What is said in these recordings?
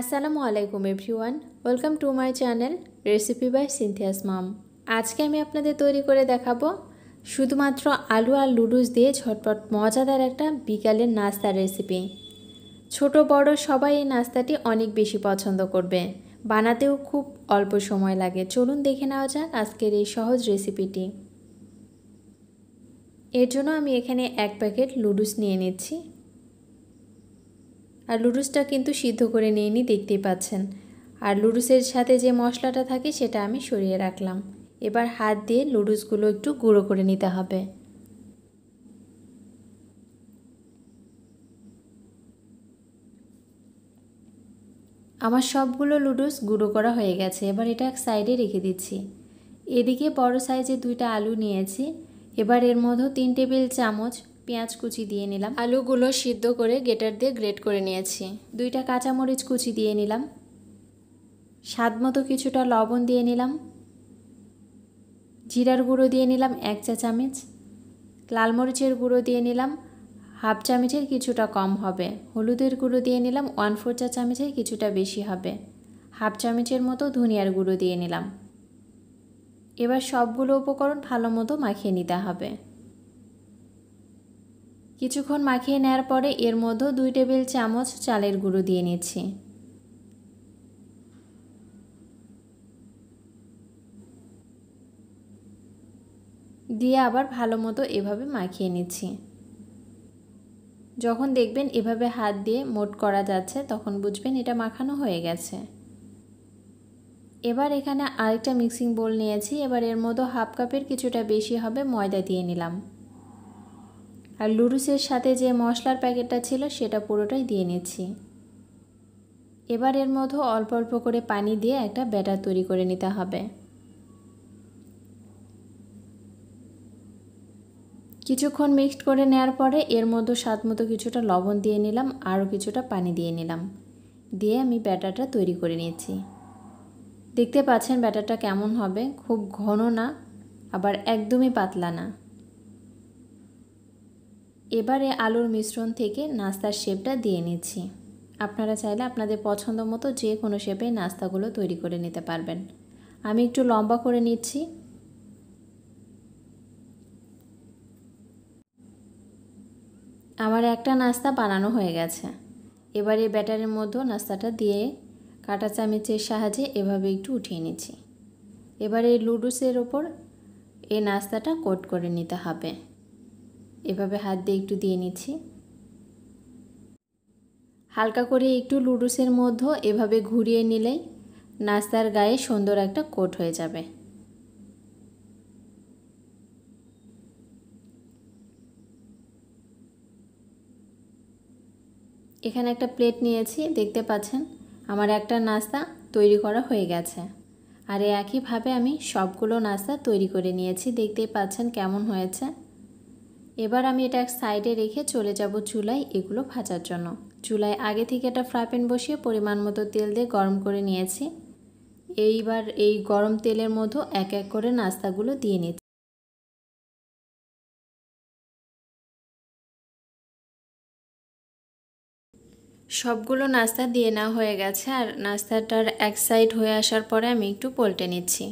আসসালামু আলাইকুম everyone welcome to my channel recipe by Cynthia's mom আজকে আমি আপনাদের তৈরি করে দেখাবো শুধুমাত্র আলু আর লুডুস দিয়ে ঝটপট মজাদার একটা বিকালের নাস্তার রেসিপি ছোট বড় সবাই এই নাস্তাটি অনেক বেশি পছন্দ করবে বানাতেও খুব অল্প সময় লাগে চলুন দেখে নেওয়া যাক আজকের এই সহজ রেসিপিটি এর জন্য আমি এখানে এক প্যাকেট লুডুস নিয়ে নিচ্ছি আর লুডুসটা কিন্তু সিদ্ধ করে নিয়ে নি দেখতেই পাচ্ছেন আর লুডুসের সাথে যে মশলাটা থাকে সেটা আমি সরিয়ে রাখলাম এবার হাত দিয়ে লুডুসগুলো একটু গুঁড়ো করে নিতে হবে আমার সবগুলো লুডুস গুঁড়ো করা হয়ে গেছে এবার এটা এক সাইডে রেখে দিচ্ছি এদিকে বড় সাইজে দুইটা আলু নিয়েছি এবার এর মধ্যে তিন টেবিল চামচ পেঁয়াজ কুচি দিয়ে নিলাম আলুগুলো সিদ্ধ করে গেটার দিয়ে গ্রেট করে নিয়েছি দুইটা কাঁচামরিচ কুচি দিয়ে নিলাম স্বাদ মতো কিছুটা লবণ দিয়ে নিলাম জিরার গুঁড়ো দিয়ে নিলাম এক চা চামচ লাল মরিচের গুঁড়ো দিয়ে নিলাম হাফ চামচের কিছুটা কম হবে হলুদের গুঁড়ো দিয়ে নিলাম ওয়ান ফোর চা চামচের কিছুটা বেশি হবে হাফ চামচের মতো ধনিয়ার গুঁড়ো দিয়ে নিলাম এবার সবগুলো উপকরণ ভালো মতো মাখিয়ে নিতে হবে কিছুক্ষণ মাখিয়ে নেওয়ার পরে এর মধ্যে দুই টেবিল চামচ চালের গুঁড়ো দিয়ে নিচ্ছি দিয়ে আবার ভালো মতো এভাবে মাখিয়ে নিচ্ছি যখন দেখবেন এভাবে হাত দিয়ে মোট করা যাচ্ছে তখন বুঝবেন এটা মাখানো হয়ে গেছে এবার এখানে আরেকটা মিক্সিং বোল নিয়েছি এবার এর মতো হাফ কাপের কিছুটা বেশি হবে ময়দা দিয়ে নিলাম আর লুডুসের সাথে যে মশলার প্যাকেটটা ছিল সেটা পুরোটাই দিয়ে নিচ্ছি এবার এর মধ্যে অল্প অল্প করে পানি দিয়ে একটা ব্যাটার তৈরি করে নিতে হবে কিছুক্ষণ মিক্সড করে নেয়ার পরে এর মধ্যে স্বাদ মতো কিছুটা লবণ দিয়ে নিলাম আরও কিছুটা পানি দিয়ে নিলাম দিয়ে আমি ব্যাটারটা তৈরি করে নিয়েছি দেখতে পাচ্ছেন ব্যাটারটা কেমন হবে খুব ঘন না আবার একদমই পাতলা না এবারে আলুর মিশ্রণ থেকে নাস্তার শেপটা দিয়ে নিচ্ছি আপনারা চাইলে আপনাদের পছন্দ মতো যে কোনো শেপে নাস্তাগুলো তৈরি করে নিতে পারবেন আমি একটু লম্বা করে নিচ্ছি আমার একটা নাস্তা বানানো হয়ে গেছে এবারে ব্যাটারের মধ্যেও নাস্তাটা দিয়ে কাটা চামিচের সাহায্যে এভাবে একটু উঠিয়ে নিচ্ছি এবারে লুডুসের ওপর এই নাস্তাটা কোট করে নিতে হবে এভাবে হাত দিয়ে একটু দিয়ে নিচ্ছি হালকা করে একটু লুডুসের মধ্যে এভাবে ঘুরিয়ে নিলেই নাস্তার গায়ে সুন্দর একটা কোট হয়ে যাবে এখানে একটা প্লেট নিয়েছি দেখতে পাচ্ছেন আমার একটা নাস্তা তৈরি করা হয়ে গেছে আর একইভাবে আমি সবগুলো নাস্তা তৈরি করে নিয়েছি দেখতেই পাচ্ছেন কেমন হয়েছে এবার আমি এটা এক সাইডে রেখে চলে যাব চুলায় এগুলো ভাজার জন্য চুলায় আগে থেকে একটা ফ্রাই প্যান বসিয়ে পরিমাণ মতো তেল দিয়ে গরম করে নিয়েছি এইবার এই গরম তেলের মধ্যে এক এক করে নাস্তাগুলো দিয়ে নিচ্ছি সবগুলো নাস্তা দিয়ে না হয়ে গেছে আর নাস্তাটার এক সাইড হয়ে আসার পরে আমি একটু পোল্টে নিচ্ছি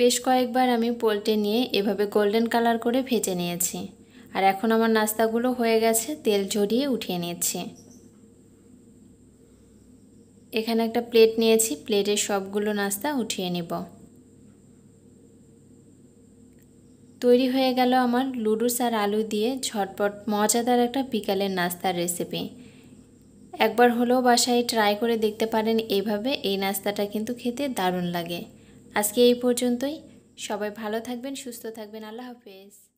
বেশ কয়েকবার আমি পোলটে নিয়ে এভাবে গোল্ডেন কালার করে ভেজে নিয়েছি আর এখন আমার নাস্তাগুলো হয়ে গেছে তেল ঝরিয়ে উঠিয়ে নিয়েছি এখানে একটা প্লেট নিয়েছি প্লেটের সবগুলো নাস্তা উঠিয়ে নিব তৈরি হয়ে গেল আমার লুডুস আর আলু দিয়ে ঝটপট মজাদার একটা বিকালের নাস্তার রেসিপি একবার হলেও বাসায় ট্রাই করে দেখতে পারেন এইভাবে এই নাস্তাটা কিন্তু খেতে দারুণ লাগে আজকে এই পর্যন্তই সবাই ভালো থাকবেন সুস্থ থাকবেন আল্লাহ হাফেজ